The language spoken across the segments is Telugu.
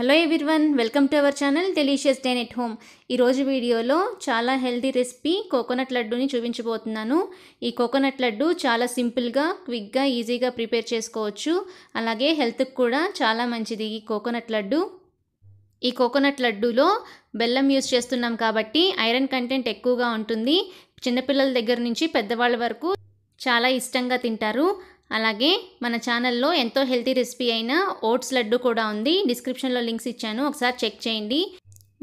hello everyone welcome to our channel delicious den at home ఈరోజు వీడియోలో చాలా హెల్దీ రెసిపీ కోకోనట్ లడ్డూని చూపించబోతున్నాను ఈ కోకోనట్ లడ్డు చాలా సింపుల్గా క్విక్గా ఈజీగా ప్రిపేర్ చేసుకోవచ్చు అలాగే హెల్త్కి కూడా చాలా మంచిది ఈ కోకోనట్ లడ్డు ఈ కోకోనట్ లడ్డూలో బెల్లం యూజ్ చేస్తున్నాం కాబట్టి ఐరన్ కంటెంట్ ఎక్కువగా ఉంటుంది చిన్నపిల్లల దగ్గర నుంచి పెద్దవాళ్ళ వరకు చాలా ఇష్టంగా తింటారు అలాగే మన ఛానల్లో ఎంతో హెల్తీ రెసిపీ అయిన ఓట్స్ లడ్డు కూడా ఉంది డిస్క్రిప్షన్లో లింక్స్ ఇచ్చాను ఒకసారి చెక్ చేయండి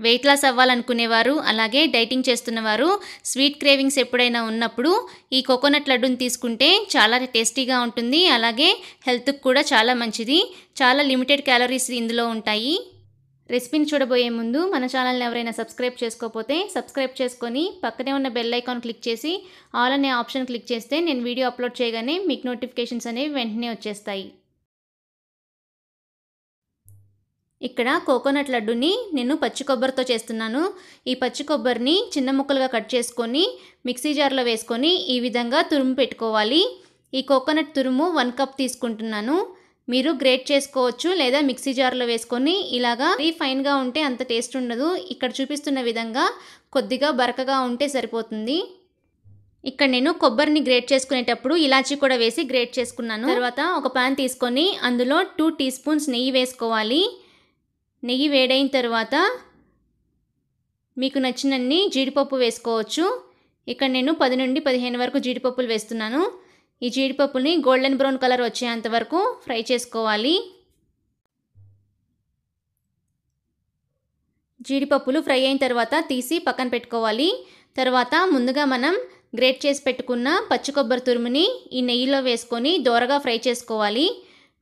వెయిట్ లాస్ అవ్వాలనుకునేవారు అలాగే డైటింగ్ చేస్తున్నవారు స్వీట్ క్రేవింగ్స్ ఎప్పుడైనా ఉన్నప్పుడు ఈ కోకోనట్ లడ్డుని తీసుకుంటే చాలా టేస్టీగా ఉంటుంది అలాగే హెల్త్కి కూడా చాలా మంచిది చాలా లిమిటెడ్ క్యాలరీస్ ఇందులో ఉంటాయి రెసిపీని చూడబోయే ముందు మన ఛానల్ని ఎవరైనా సబ్స్క్రైబ్ చేసుకోకపోతే సబ్స్క్రైబ్ చేసుకొని పక్కనే ఉన్న బెల్ ఐకాన్ క్లిక్ చేసి ఆల్ అనే ఆప్షన్ క్లిక్ చేస్తే నేను వీడియో అప్లోడ్ చేయగానే మీకు నోటిఫికేషన్స్ అనేవి వెంటనే వచ్చేస్తాయి ఇక్కడ కోకోనట్ లడ్డుని నేను పచ్చి కొబ్బరితో చేస్తున్నాను ఈ పచ్చి కొబ్బరిని చిన్న ముక్కలుగా కట్ చేసుకొని మిక్సీ జార్లో వేసుకొని ఈ విధంగా తురుము పెట్టుకోవాలి ఈ కోకోనట్ తురుము వన్ కప్ తీసుకుంటున్నాను మీరు గ్రేట్ చేసుకోవచ్చు లేదా మిక్సీ జార్లో వేసుకొని ఇలాగా రీ ఫైన్గా ఉంటే అంత టేస్ట్ ఉండదు ఇక్కడ చూపిస్తున్న విధంగా కొద్దిగా బరకగా ఉంటే సరిపోతుంది ఇక్కడ నేను కొబ్బరిని గ్రేట్ చేసుకునేటప్పుడు ఇలాచి కూడా వేసి గ్రేట్ చేసుకున్నాను తర్వాత ఒక ప్యాన్ తీసుకొని అందులో టూ టీ స్పూన్స్ నెయ్యి వేసుకోవాలి నెయ్యి వేడైన తర్వాత మీకు నచ్చినన్ని జీడిపప్పు వేసుకోవచ్చు ఇక్కడ నేను పది నుండి పదిహేను వరకు జీడిపప్పులు వేస్తున్నాను ఈ జీడిపప్పుని గోల్డెన్ బ్రౌన్ కలర్ వచ్చేంత వరకు ఫ్రై చేసుకోవాలి జీడిపప్పులు ఫ్రై అయిన తర్వాత తీసి పక్కన పెట్టుకోవాలి తర్వాత ముందుగా మనం గ్రేట్ చేసి పెట్టుకున్న పచ్చి కొబ్బరి తురుముని ఈ నెయ్యిలో వేసుకొని దోరగా ఫ్రై చేసుకోవాలి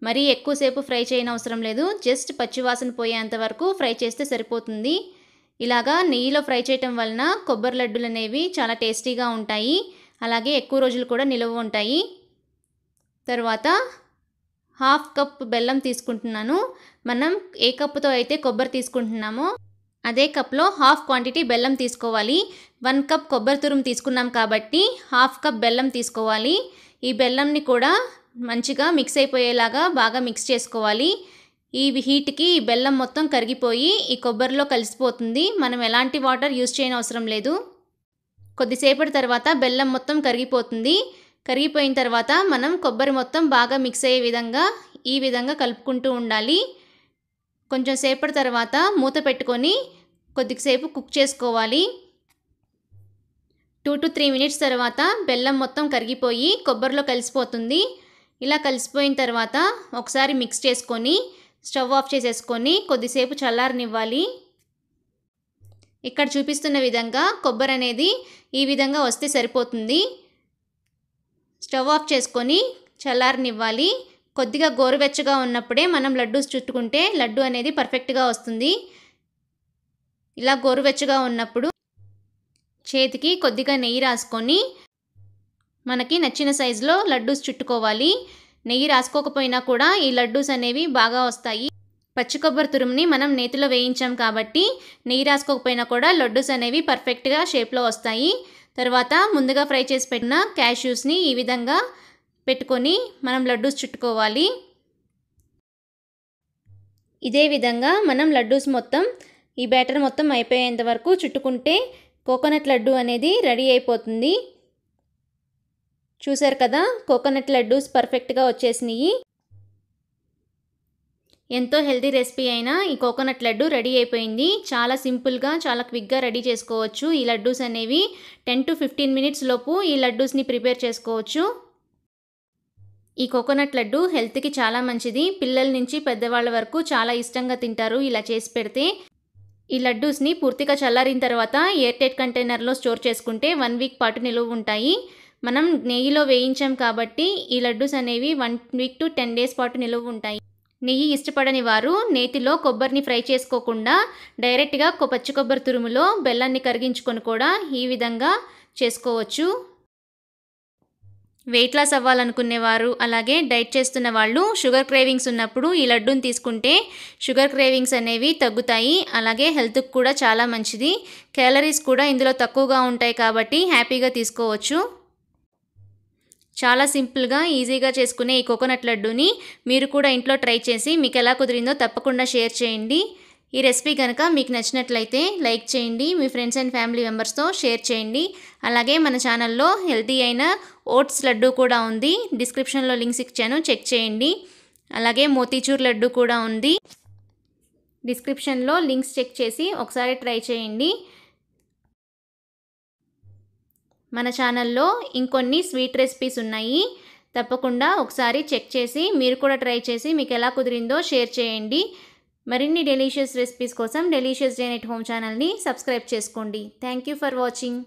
మరీ ఎక్కువసేపు ఫ్రై చేయని అవసరం లేదు జస్ట్ పచ్చివాసన పోయేంత వరకు ఫ్రై చేస్తే సరిపోతుంది ఇలాగా నెయ్యిలో ఫ్రై చేయటం వలన కొబ్బరి లడ్డులు అనేవి చాలా టేస్టీగా ఉంటాయి అలాగే ఎక్కువ రోజులు కూడా నిలువ ఉంటాయి తర్వాత హాఫ్ కప్ బెల్లం తీసుకుంటున్నాను మనం ఏ కప్పుతో అయితే కొబ్బరి తీసుకుంటున్నామో అదే కప్లో హాఫ్ క్వాంటిటీ బెల్లం తీసుకోవాలి వన్ కప్ కొబ్బరి తురుము తీసుకున్నాం కాబట్టి హాఫ్ కప్ బెల్లం తీసుకోవాలి ఈ బెల్లంని కూడా మంచిగా మిక్స్ అయిపోయేలాగా బాగా మిక్స్ చేసుకోవాలి ఈ హీట్కి ఈ బెల్లం మొత్తం కరిగిపోయి ఈ కొబ్బరిలో కలిసిపోతుంది మనం ఎలాంటి వాటర్ యూజ్ చేయనవసరం లేదు కొద్దిసేపటి తర్వాత బెల్లం మొత్తం కరిగిపోతుంది కరిగిపోయిన తర్వాత మనం కొబ్బరి మొత్తం బాగా మిక్స్ అయ్యే విధంగా ఈ విధంగా కలుపుకుంటూ ఉండాలి కొంచెం సేపటి తర్వాత మూత పెట్టుకొని కొద్దిసేపు కుక్ చేసుకోవాలి టూ టు త్రీ మినిట్స్ తర్వాత బెల్లం మొత్తం కరిగిపోయి కొబ్బరిలో కలిసిపోతుంది ఇలా కలిసిపోయిన తర్వాత ఒకసారి మిక్స్ చేసుకొని స్టవ్ ఆఫ్ చేసేసుకొని కొద్దిసేపు చల్లారనివ్వాలి ఇక్కడ చూపిస్తున్న విధంగా కొబ్బరి అనేది ఈ విధంగా వస్తే సరిపోతుంది స్టవ్ ఆఫ్ చేసుకొని చల్లారనివ్వాలి కొద్దిగా గోరువెచ్చగా ఉన్నప్పుడే మనం లడ్డూస్ చుట్టుకుంటే లడ్డు అనేది పర్ఫెక్ట్గా వస్తుంది ఇలా గోరువెచ్చగా ఉన్నప్పుడు చేతికి కొద్దిగా నెయ్యి రాసుకొని మనకి నచ్చిన సైజులో లడ్డూస్ చుట్టుకోవాలి నెయ్యి రాసుకోకపోయినా కూడా ఈ లడ్డూస్ అనేవి బాగా వస్తాయి పచ్చి కొబ్బరి తురుముని మనం నేతిలో వేయించాం కాబట్టి నెయ్యి రాసుకోకపోయినా కూడా లడ్డూస్ అనేవి పర్ఫెక్ట్గా షేప్లో వస్తాయి తర్వాత ముందుగా ఫ్రై చేసి పెట్టిన క్యాష్యూస్ని ఈ విధంగా పెట్టుకొని మనం లడ్డూస్ చుట్టుకోవాలి ఇదే విధంగా మనం లడ్డూస్ మొత్తం ఈ బ్యాటర్ మొత్తం అయిపోయేంత వరకు చుట్టుకుంటే కోకోనట్ లడ్డు అనేది రెడీ అయిపోతుంది చూసారు కదా కోకోనట్ లడ్డూస్ పర్ఫెక్ట్గా వచ్చేసినాయి ఎంతో హెల్తీ రెసిపీ అయినా ఈ కోకోనట్ లడ్డు రెడీ అయిపోయింది చాలా సింపుల్గా చాలా క్విక్గా రెడీ చేసుకోవచ్చు ఈ లడ్డూస్ అనేవి టెన్ టు ఫిఫ్టీన్ మినిట్స్ లోపు ఈ లడ్డూస్ని ప్రిపేర్ చేసుకోవచ్చు ఈ కోకోనట్ లడ్డు హెల్త్కి చాలా మంచిది పిల్లల నుంచి పెద్దవాళ్ళ వరకు చాలా ఇష్టంగా తింటారు ఇలా చేసి పెడితే ఈ లడ్డూస్ని పూర్తిగా చల్లారిన తర్వాత ఎయిర్టైట్ కంటైనర్లో స్టోర్ చేసుకుంటే వన్ వీక్ పాటు నిలువ ఉంటాయి మనం నెయ్యిలో వేయించాం కాబట్టి ఈ లడ్డూస్ అనేవి one week to ten days పాటు నిలువ ఉంటాయి నెయ్యి ఇష్టపడని వారు నేతిలో కొబ్బరిని ఫ్రై చేసుకోకుండా డైరెక్ట్గా పచ్చి కొబ్బరి తురుములో బెల్లాన్ని కరిగించుకొని కూడా ఈ విధంగా చేసుకోవచ్చు వెయిట్ లాస్ అవ్వాలనుకునేవారు అలాగే డైట్ చేస్తున్న వాళ్ళు షుగర్ క్రేవింగ్స్ ఉన్నప్పుడు ఈ లడ్డూని తీసుకుంటే షుగర్ క్రేవింగ్స్ అనేవి తగ్గుతాయి అలాగే హెల్త్కి కూడా చాలా మంచిది క్యాలరీస్ కూడా ఇందులో తక్కువగా ఉంటాయి కాబట్టి హ్యాపీగా తీసుకోవచ్చు చాలా సింపుల్గా ఈజీగా చేసుకునే ఈ కోకోనట్ లడ్డూని మీరు కూడా ఇంట్లో ట్రై చేసి మీకు ఎలా కుదిరిందో తప్పకుండా షేర్ చేయండి ఈ రెసిపీ కనుక మీకు నచ్చినట్లయితే లైక్ చేయండి మీ ఫ్రెండ్స్ అండ్ ఫ్యామిలీ మెంబర్స్తో షేర్ చేయండి అలాగే మన ఛానల్లో హెల్తీ అయిన ఓట్స్ లడ్డూ కూడా ఉంది డిస్క్రిప్షన్లో లింక్స్ ఇచ్చాను చెక్ చేయండి అలాగే మోతీచూర్ లడ్డు కూడా ఉంది డిస్క్రిప్షన్లో లింక్స్ చెక్ చేసి ఒకసారి ట్రై చేయండి మన ఛానల్లో ఇంకొన్ని స్వీట్ రెసిపీస్ ఉన్నాయి తప్పకుండా ఒకసారి చెక్ చేసి మీరు కూడా ట్రై చేసి మీకు ఎలా కుదిరిందో షేర్ చేయండి మరిన్ని డెలీషియస్ రెసిపీస్ కోసం డెలీషియస్ జెన్ హోమ్ ఛానల్ని సబ్స్క్రైబ్ చేసుకోండి థ్యాంక్ యూ ఫర్ వాచింగ్